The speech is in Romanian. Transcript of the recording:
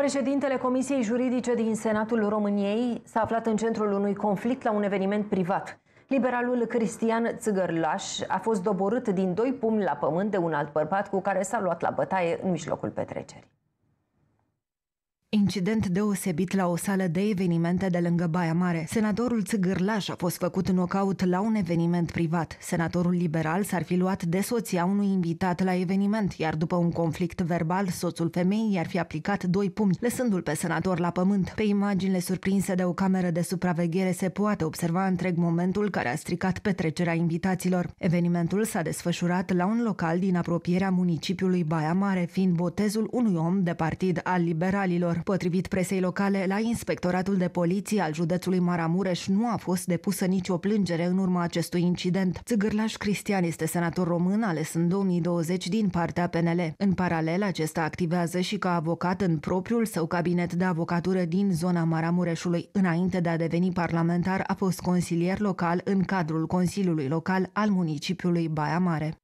Președintele Comisiei Juridice din Senatul României s-a aflat în centrul unui conflict la un eveniment privat. Liberalul Cristian Țigărlaș a fost doborât din doi pumni la pământ de un alt bărbat cu care s-a luat la bătaie în mijlocul petrecerii. Incident deosebit la o sală de evenimente de lângă Baia Mare. Senatorul Țigârlaș a fost făcut knockout la un eveniment privat. Senatorul liberal s-ar fi luat de soția unui invitat la eveniment, iar după un conflict verbal, soțul femeii i-ar fi aplicat doi pumni, lăsându-l pe senator la pământ. Pe imaginile surprinse de o cameră de supraveghere se poate observa întreg momentul care a stricat petrecerea invitaților. Evenimentul s-a desfășurat la un local din apropierea municipiului Baia Mare, fiind botezul unui om de partid al liberalilor. Potrivit presei locale, la Inspectoratul de Poliție al județului Maramureș nu a fost depusă nicio plângere în urma acestui incident. Țigârlaș Cristian este senator român ales în 2020 din partea PNL. În paralel, acesta activează și ca avocat în propriul său cabinet de avocatură din zona Maramureșului. Înainte de a deveni parlamentar, a fost consilier local în cadrul Consiliului Local al municipiului Baia Mare.